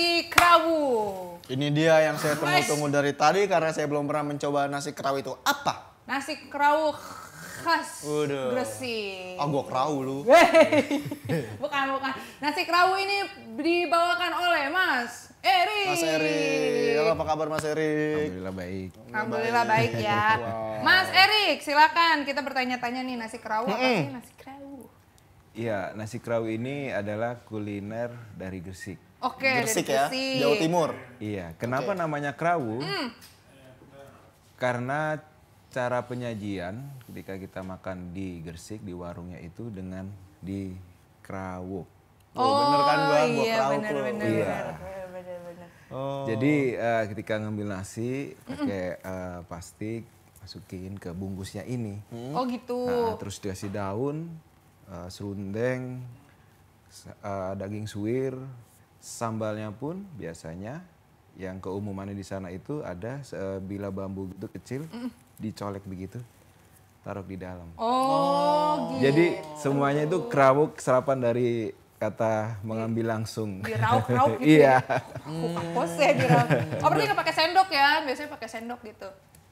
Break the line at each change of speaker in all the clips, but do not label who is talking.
nasi kerawu.
Ini dia yang saya tunggu-tunggu dari tadi karena saya belum pernah mencoba nasi kerawu itu apa.
Nasi kerawu khas Udah. Gresik.
Ah, gua kerawu lu.
bukan, bukan. Nasi kerawu ini dibawakan oleh Mas Eri. Mas Eri.
Halo, apa kabar Mas Eri? Alhamdulillah baik. Alhamdulillah baik, ya. Mas
Erik, silakan kita bertanya-tanya nih nasi kerawu apa sih nasi kerawu?
Iya, nasi kerawu ini adalah kuliner dari Gresik.
Oke, okay, ya, Jawa Timur.
Iya, kenapa okay. namanya krawu? Mm. Karena cara penyajian ketika kita makan di Gersik di warungnya itu dengan di krawu. Oh, oh bener kan gua, gua iya, krawu. Bener, bener, iya. bener,
bener,
Oh.
Jadi uh, ketika ngambil nasi pakai mm uh, plastik masukin ke bungkusnya ini. Mm. Oh
gitu. Nah, terus
dikasih daun, uh, eh, serundeng, uh, daging suwir, Sambalnya pun biasanya yang keumumannya di sana itu ada eh, bila bambu itu kecil mm. dicolek begitu taruh di dalam. Oh,
oh. Gitu. Jadi semuanya itu
kerawuk serapan dari kata mengambil langsung. Dirauk-rauk gitu. Ya? Iya.
Aku, aku dirauk. Oh, berarti hmm. nggak pakai sendok ya? Biasanya pakai sendok gitu.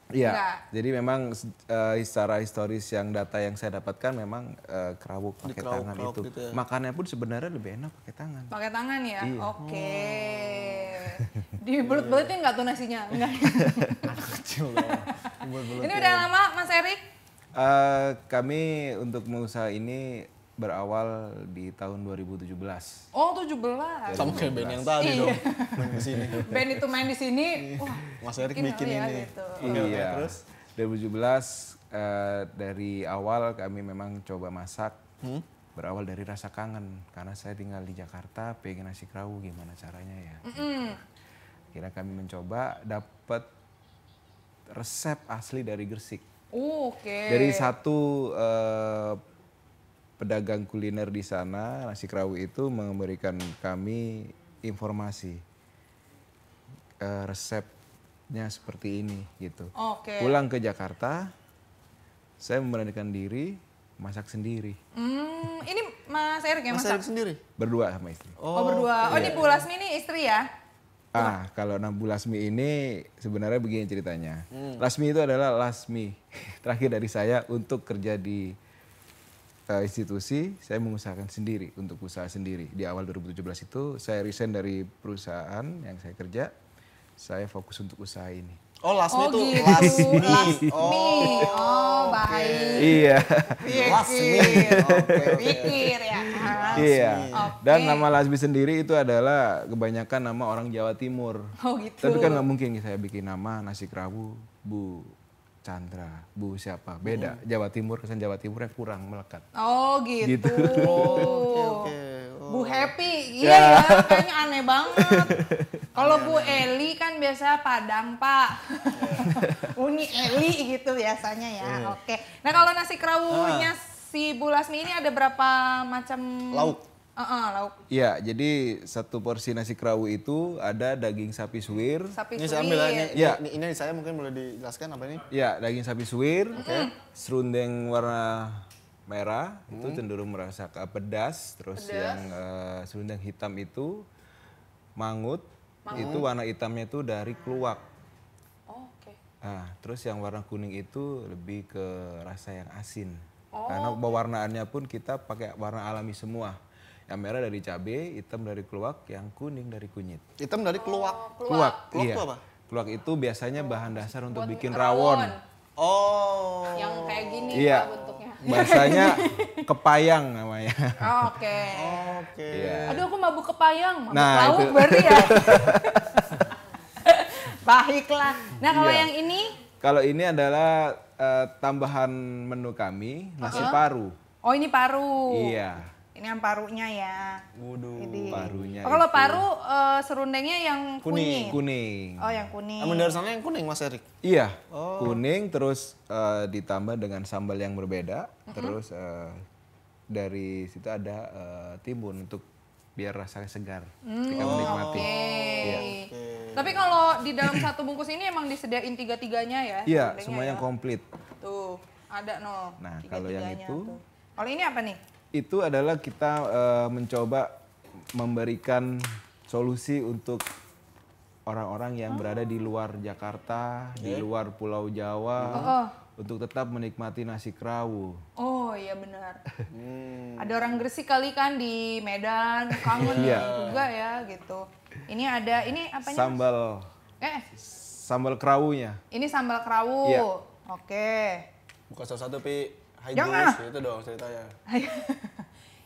Iya.
Jadi memang uh, secara historis yang data yang saya dapatkan memang uh, kerawuk pakai tangan kerawuk itu. Gitu ya. Makannya pun sebenarnya lebih enak pakai
tangan. Pakai tangan ya? Iya. Oke. Okay. Oh. Di belut-belutin nggak tuh nasinya? Enggak. Kecil Ini udah lama Mas Erik?
Uh, kami untuk usaha ini berawal di tahun 2017.
Oh, 17. Sama kayak band yang tadi iya. dong.
Main sini. band itu
main di sini. Iya. Wah, Mas Erik bikin iya ini. gitu.
Iya. iya. Terus 2017 uh, eh, dari awal kami memang coba masak. Hmm? Berawal dari rasa kangen karena saya tinggal di Jakarta, pengen nasi kerawu gimana caranya ya. Mm -mm. Kira kami mencoba dapat resep asli dari Gresik.
Oh, Oke. Okay. Dari
satu uh, pedagang kuliner di sana nasi kerawi itu memberikan kami informasi uh, resepnya seperti ini gitu. Oke. Okay. Pulang ke Jakarta, saya memberanikan diri masak sendiri.
Hmm, ini Mas Erik ya Mas masak?
sendiri? Berdua sama istri.
Oh,
oh berdua. Oh iya. ini iya. Bu Lasmi ini istri ya?
Ah, kalau Bu Lasmi ini sebenarnya begini ceritanya. Hmm. Lasmi itu adalah Lasmi terakhir dari saya untuk kerja di institusi, saya mengusahakan sendiri untuk usaha sendiri. Di awal 2017 itu saya resign dari perusahaan yang saya kerja, saya fokus untuk usaha ini. Oh, Lasmi oh, itu gitu. Lasmi. Oh,
oh baik. Iya. Lasmi. Oke, pikir ya. Iya. Okay. Dan nama
Lasmi sendiri itu adalah kebanyakan nama orang Jawa Timur. Oh, gitu. Tapi kan nggak mungkin saya bikin nama nasi kerabu, Bu Chandra, Bu siapa. Beda. Hmm. Jawa Timur kesan Jawa Timurnya kurang melekat. Oh gitu. gitu. Oh, okay,
okay. Oh. Bu Happy, ya. iya yeah. ya, kayaknya aneh banget. Kalau Bu Eli kan biasa Padang Pak, ya. Uni Eli gitu biasanya ya. Yeah. Oke. Nah kalau nasi kerawunya ah. si Bu Lasmi ini ada berapa macam lauk? Uh -uh, lauk.
Iya, jadi satu porsi nasi kerawu itu ada daging sapi suwir. Sapi ini suwir. Saya ambil, ini, ya. ini,
ini saya mungkin boleh dijelaskan apa ini?
Ya, daging sapi suwir, mm Okay. serundeng warna merah hmm. itu cenderung merasa pedas, terus pedas. yang uh, serundeng hitam itu mangut, mangut, itu warna hitamnya itu dari keluak. Oh, nah, terus yang warna kuning itu lebih ke rasa yang asin. Oh. Karena pewarnaannya pun kita pakai warna alami semua. Yang merah dari cabe, hitam dari keluak, yang kuning dari kunyit. Hitam dari keluak. Oh, keluak. Keluak, keluak iya. itu apa? Keluak itu biasanya bahan dasar untuk Buat bikin rawon. rawon.
Oh. Yang kayak gini iya. bentuknya. Bahasanya
kepayang namanya. Oke.
Oke. Okay. Okay. Yeah. Aduh aku mabuk kepayang, mabuk nah, lauk itu. berarti ya. Baiklah. Nah kalau iya. yang ini?
Kalau ini adalah uh, tambahan menu kami, nasi uh -huh. paru.
Oh ini paru. Iya. Ini yang parunya ya.
Waduh, parunya. Oh, kalau itu.
paru uh, serundengnya yang kuning.
Kuning. Oh,
yang kuning. Amin dari sana
yang kuning Mas Erik?
Iya. Oh. Kuning terus uh, ditambah dengan sambal yang berbeda, mm-hmm. terus uh, dari situ ada uh, timun untuk biar rasanya segar mm. ketika oh, menikmati. Okay. Iya.
Okay. Tapi kalau di dalam satu bungkus ini emang disediain tiga-tiganya ya? Iya,
semuanya ya. komplit.
Tuh, ada no.
Nah, tiga kalau yang itu.
Kalau ini apa nih?
itu adalah kita uh, mencoba memberikan solusi untuk orang-orang yang oh. berada di luar Jakarta, yeah. di eh? luar Pulau Jawa, oh, oh, untuk tetap menikmati nasi kerawu.
Oh iya benar.
Hmm.
Ada orang Gresik kali kan di Medan, kangen yeah. juga ya gitu. Ini ada ini apanya? Sambal. Eh.
Sambal kerawunya.
Ini sambal kerawu. Yeah. Oke.
Buka satu satu pi Hai Jangan. Jules, itu dong ceritanya.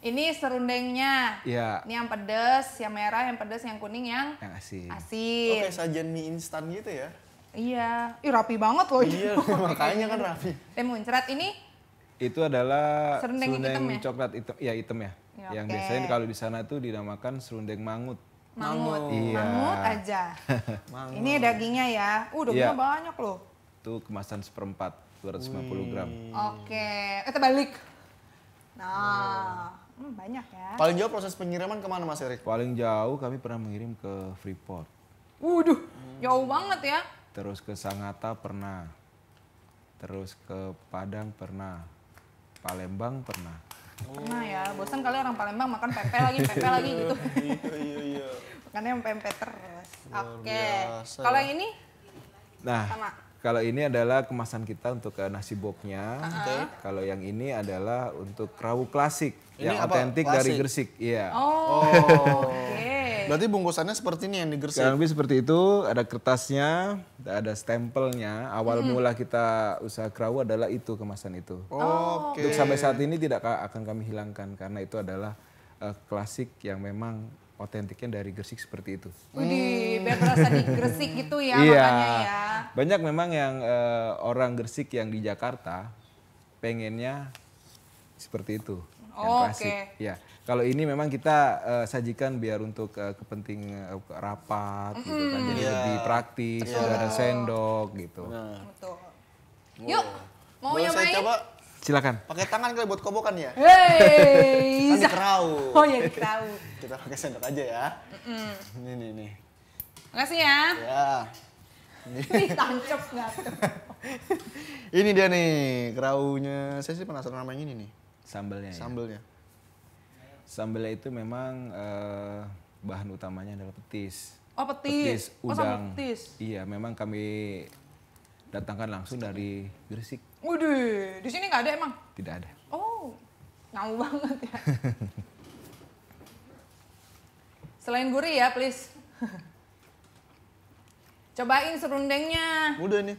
ini serundengnya. Iya. Ini yang pedes, yang merah, yang pedes, yang kuning, yang, yang asin. asin. Oke, oh, sajian mie instan gitu ya. Iya. Ih, rapi banget loh Iya, makanya kan rapi. Dan muncrat ini
itu adalah serundeng, serundeng hitam ya? coklat hitam, ya hitam ya. ya yang okay. biasanya kalau di sana tuh dinamakan serundeng mangut.
Mangut. Mangut, iya. mangut aja. mangut. Ini dagingnya ya. Uh, dagingnya ya. banyak loh.
Itu kemasan seperempat. 250 gram. Hmm. Oke,
eh terbalik. Nah, hmm. Hmm, banyak ya. Paling jauh proses
pengiriman kemana Mas Erik? Paling jauh kami pernah mengirim ke Freeport. Waduh, hmm. jauh banget ya. Terus ke Sangatta pernah. Terus ke Padang pernah. Palembang
pernah. Oh.
ya, bosan kali orang Palembang makan pepe lagi, pepe lagi gitu.
iya, iya, iya.
Makannya pempek terus. Oke. Okay. Kalau yang ini? Nah, sama.
Kalau ini adalah kemasan kita untuk uh, nasi Uh -huh. Kalau yang ini adalah untuk rawu klasik ini yang otentik dari Gresik. Iya. Oh. oh. okay. Berarti
bungkusannya seperti ini yang di Gresik. Kurang lebih
seperti itu, ada kertasnya, ada stempelnya. Awal hmm. mula kita usaha kerawu adalah itu kemasan itu. Oke. Okay. Untuk sampai saat ini tidak akan kami hilangkan karena itu adalah eh, klasik yang memang otentiknya dari Gresik seperti itu. Widih, biar di Gresik gitu ya iya. makanya ya. Banyak memang yang uh, orang Gresik yang di Jakarta pengennya seperti itu. Oh, Oke. Okay. Ya, kalau ini memang kita uh, sajikan biar untuk uh, kepenting uh, rapat mm. gitu kan, hmm. jadi yeah. lebih praktis, yeah. ada sendok gitu.
Nah. Betul. Yuk, mau Boleh nyobain? Saya coba? Silakan. Pakai tangan kali buat kobokan ya? Hei. kan kerau. Oh ya kerau. Kita pakai sendok aja ya. Mm -mm. Nih
Makasih ya. Ya. Ini tancap nggak?
ini dia nih keraunya. Saya sih penasaran namanya ini nih. Sambelnya. Ya? Sambelnya. Ya? Sambelnya itu memang uh, bahan
utamanya adalah petis.
Oh petis. Petis oh, udang. Oh, petis.
Iya, memang kami datangkan langsung dari ya. Gresik.
Waduh, di sini nggak ada emang? Tidak ada. Oh, ngau banget ya. Selain gurih ya, please. Cobain serundengnya. Udah nih.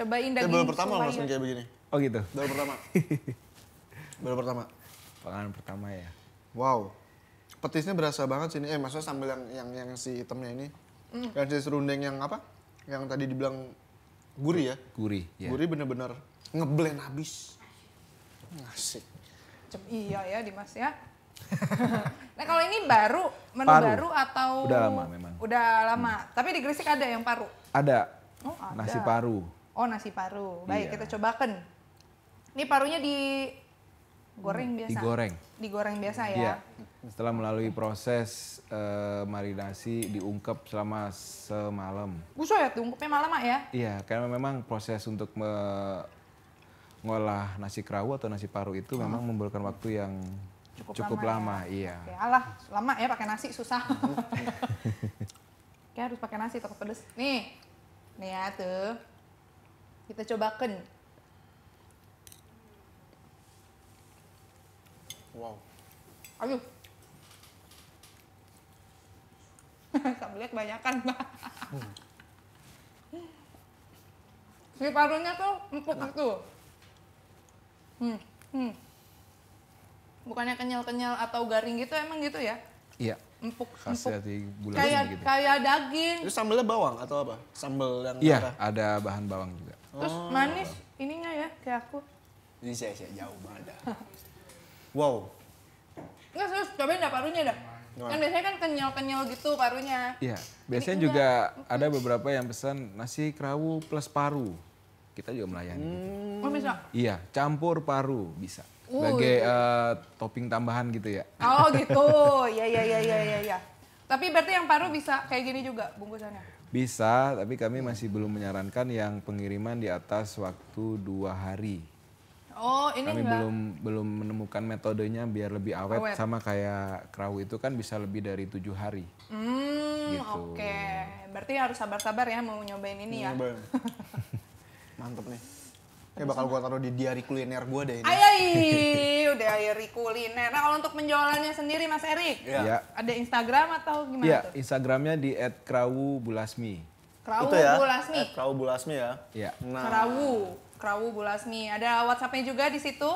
Cobain eh, daging. Ya, baru pertama supaya... langsung kayak
begini. Oh gitu. Baru pertama. baru pertama. Panganan pertama ya. Wow. Petisnya berasa banget sini. Eh, maksudnya sambil yang yang yang si hitamnya ini. Mm. Yang si serundeng yang apa? Yang tadi dibilang Gurih ya? Gurih. Ya. Gurih bener-bener ngeblend habis. ngasih
Cep, iya ya Dimas ya. nah kalau ini baru, menu paru. baru atau? Udah lama memang. Udah lama, hmm. tapi di Gresik ada yang paru? Ada. Oh ada. Nasi paru. Oh nasi paru, baik iya. kita cobakan. Ini parunya di goreng hmm. biasa digoreng digoreng biasa ya, ya.
setelah melalui proses uh, marinasi diungkep selama semalam
ya diungkepnya malam mak ya
iya karena memang proses untuk mengolah nasi kerawu atau nasi paru itu hmm. memang memerlukan waktu yang
cukup, cukup lama, ya. lama ya. iya ya alah lama ya pakai nasi susah kayak harus pakai nasi takut pedes nih nih ya tuh kita cobakan Wow. ayo. Sambelnya kebanyakan, Mbak. Hmm. Si parunya tuh empuk nah. gitu. Hmm. Hmm. Bukannya kenyal-kenyal atau garing gitu emang gitu ya? Iya. Empuk, Khasiat
empuk. Ya, kayak gitu.
kayak daging. Itu
sambelnya bawang atau apa? Sambel yang Iya, ada bahan bawang juga. Terus oh. manis
ininya ya kayak aku.
Ini saya, saya jauh banget. Wow.
Enggak serius, cobain dah parunya dah. Kan biasanya kan kenyal-kenyal gitu parunya.
Iya, biasanya Ini juga enggak. ada beberapa yang pesan nasi kerawu plus paru. Kita juga melayani gitu.
hmm. Oh bisa?
Iya, campur paru bisa.
Uh, Sebagai gitu.
uh, topping tambahan gitu ya.
Oh gitu, iya iya iya iya ya ya. Tapi berarti yang paru bisa kayak gini juga bungkusannya?
Bisa, tapi kami masih belum menyarankan yang pengiriman di atas waktu dua hari.
Oh, ini Kami belum
belum menemukan metodenya biar lebih awet, awet. sama kayak kerawu itu kan bisa lebih dari tujuh hari.
Hmm, gitu. oke. Okay. Berarti harus sabar-sabar ya mau nyobain ini ya.
Mantep nih. Kayak bakal gue taruh di diary kuliner gue deh ini. Ayai,
udah diari kuliner. Nah kalau untuk penjualannya sendiri Mas Erik, ya. ada Instagram atau gimana ya,
Instagramnya di @krawubulasmi.
Krawu itu ya. Bulasmi.
Krawu Bulasmi
ya. Iya. Nah. Krawu,
Krawu Bulasmi. Ada WhatsApp-nya juga di situ.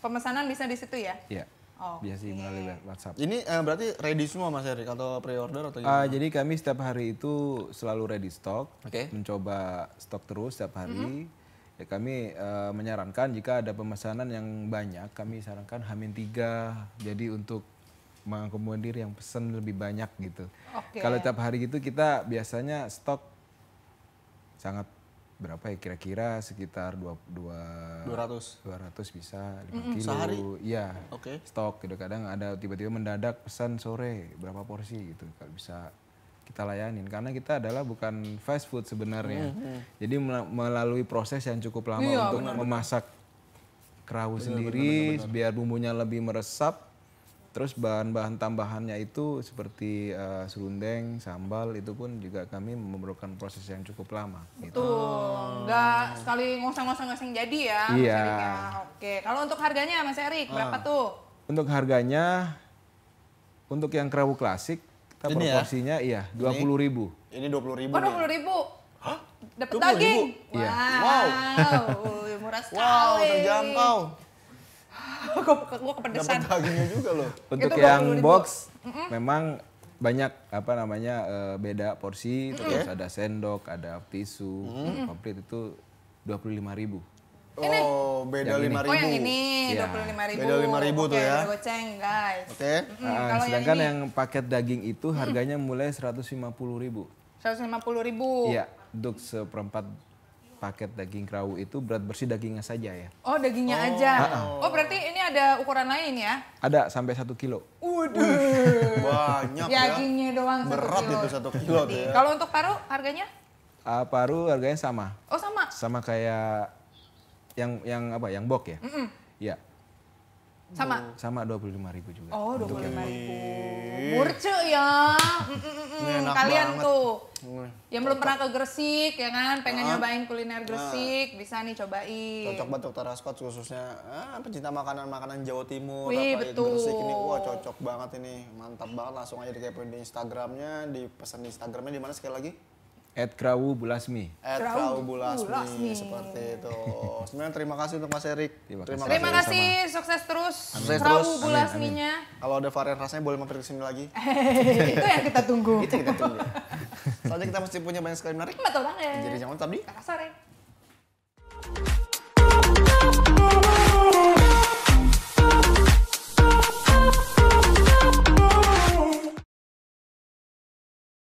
Pemesanan bisa di situ ya? Iya. Oh.
Biasa okay. melalui WhatsApp. Ini uh, berarti ready semua Mas Erik atau pre-order atau gimana? Uh, jadi
kami setiap hari itu selalu ready stock. Oke. Okay. Mencoba stok terus setiap hari. Mm -hmm. Ya kami uh, menyarankan jika ada pemesanan yang banyak, kami sarankan hamin tiga. Jadi untuk mengakomodir yang pesan lebih banyak gitu. Okay. Kalau tiap hari gitu kita biasanya stok sangat berapa ya kira-kira sekitar dua dua ratus dua ratus bisa lima mm, kilo sehari. ya oke okay. stok gitu kadang ada tiba-tiba mendadak pesan sore berapa porsi gitu kalau bisa kita layanin karena kita adalah bukan fast food sebenarnya mm -hmm. jadi melalui proses yang cukup lama iya, untuk benar, memasak benar. kerawu benar, sendiri benar, benar, benar. biar bumbunya lebih meresap Terus bahan-bahan tambahannya itu seperti uh, serundeng, sambal itu pun juga kami memerlukan proses yang cukup lama. Gitu. Betul, nggak
sekali ngoseng-ngoseng-ngoseng jadi ya iya. Ya. Oke, kalau untuk harganya Mas Erik uh. berapa tuh?
Untuk harganya, untuk yang kerabu klasik, kita ini ya? proporsinya ya? iya dua puluh ribu.
Ini dua puluh ribu. Oh ya? dua puluh
ribu. Hah? Dapat daging. Ribu? Iya. Wow. wow. Murah sekali. Wow, terjangkau gue gue kepedesan. Dapat dagingnya juga loh. Untuk yang box mm
memang banyak apa namanya eh, beda porsi mm -mm. terus ada sendok, ada tisu, mm komplit itu lima ribu.
Oh, oh
beda lima ribu. Oh, yang ini oh, iya. dua puluh lima ribu. Beda lima ribu tuh ya. Goceng, guys. Oke. Okay. nah, sedangkan yang, yang
paket daging itu harganya mulai seratus lima puluh ribu.
Seratus lima puluh ribu. Iya,
untuk seperempat paket daging kerawu itu berat bersih dagingnya saja ya.
Oh dagingnya oh. aja. Ha Oh berarti ini ada ukuran lain ya?
Ada sampai satu kilo. Waduh. Banyak ya.
Dagingnya doang satu berat itu
satu kilo. ya. Kalau
untuk paru harganya?
Uh, paru harganya sama. Oh sama? Sama kayak yang yang apa? Yang bok ya? Mm -mm. Ya. Sama? Oh, sama 25 ribu juga.
Oh, 25 ribu. ya. Mm -mm Kalian banget. tuh. Yang belum pernah ke Gresik ya kan, pengen nah. nyobain kuliner ah. Gresik, nah. bisa nih cobain. Cocok banget
dokter Ascot khususnya ah, pecinta makanan-makanan Jawa Timur, Wih, apa betul. Gresik ini wah cocok banget ini. Mantap banget langsung aja di di Instagramnya, di pesan di Instagramnya di mana sekali lagi? Ed Krawu Bulasmi. Ed Krawu Bulasmi, Bulasmi. seperti itu. Sebenarnya terima kasih untuk Mas Erik. Terima, terima kasih. Terima kasih,
sama. sukses terus. Sukses Krawu terus. Bulasminya.
Kalau ada varian rasanya boleh mampir ke sini lagi.
itu yang
kita tunggu. itu yang kita tunggu. Soalnya kita mesti punya banyak sekali menarik. Betul banget. Jadi jangan di
Kakak sore.